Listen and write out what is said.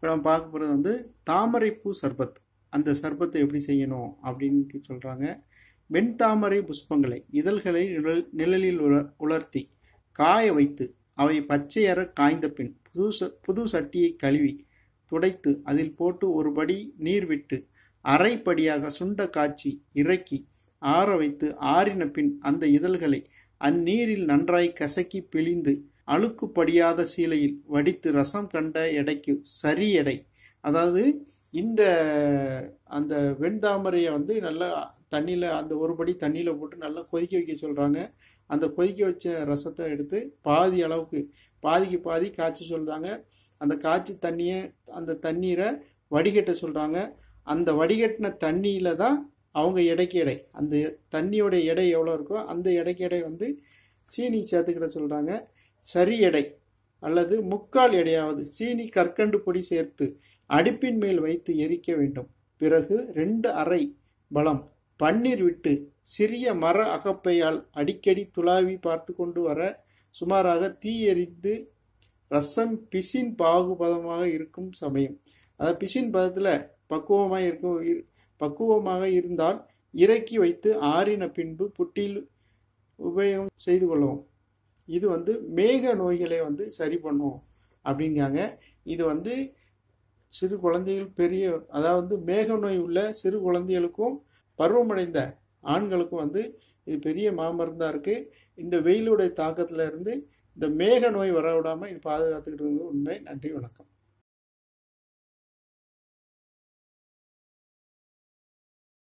இப்போ நம்ம பார்க்க போகிறது வந்து தாமரைப்பூ சர்பத் அந்த சர்பத்தை எப்படி செய்யணும் அப்படின்ட்டு சொல்கிறாங்க வெண்தாமரை புஷ்பங்களை இதழ்களை நிழல் நிழலில் உல உலர்த்தி காய வைத்து அவை பச்சையற காய்ந்த பின் புது ச புது சட்டியை கழுவி துடைத்து அதில் போட்டு ஒரு படி நீர் விட்டு அரைப்படியாக சுண்ட காய்ச்சி இறக்கி ஆற வைத்து ஆறின பின் அந்த இதழ்களை அந்நீரில் நன்றாய் கசக்கி பிழிந்து அழுக்கு படியாத சீலையில் வடித்து ரசம் கண்ட எடைக்கு சரி எடை அதாவது இந்த அந்த வெண்தாமரையை வந்து நல்லா தண்ணியில் அந்த ஒரு படி தண்ணியில் போட்டு நல்லா கொதிக்க வைக்க சொல்கிறாங்க அந்த கொதிக்க வச்ச ரசத்தை எடுத்து பாதி அளவுக்கு பாதிக்கு பாதி காய்ச்சி சொல்கிறாங்க அந்த காய்ச்சி தண்ணியை அந்த தண்ணீரை வடிகட்ட சொல்கிறாங்க அந்த வடிகட்டின தண்ணியில் தான் அவங்க எடைக்கு எடை அந்த தண்ணியோட எடை எவ்வளோ இருக்கோ அந்த எடைக்கு எடை வந்து சீனி சேர்த்துக்கிட சொல்கிறாங்க சரி எடை அல்லது முக்கால் எடையாவது சீனி கற்கண்டு பொடி சேர்த்து அடுப்பின் மேல் வைத்து எரிக்க வேண்டும் பிறகு ரெண்டு அறை பலம் பன்னீர் விட்டு சிறிய மர அகப்பையால் அடிக்கடி துளாவி பார்த்து கொண்டு வர சுமாராக தீ எரிந்து ரசம் பிசின் பாகுபதமாக இருக்கும் சமயம் அதாவது பிசின் பதத்தில் பக்குவமாக இருக்கும் பக்குவமாக இருந்தால் இறக்கி வைத்து ஆறின பின்பு புட்டியில் உபயோகம் செய்து கொள்ளவும் இது வந்து மேக நோய்களை வந்து சரி பண்ணும் அப்படிங்காங்க இது வந்து சிறு குழந்தைகள் பெரிய அதாவது மேக நோய் உள்ள சிறு குழந்தைகளுக்கும் பருவமடைந்த ஆண்களுக்கும் வந்து இது பெரிய மாமருந்தாக இருக்குது இந்த வெயிலுடைய தாக்கத்தில் இருந்து இந்த மேக நோய் வர இது பாதுகாத்துக்கிட்டு இருந்தது உண்மை நன்றி வணக்கம்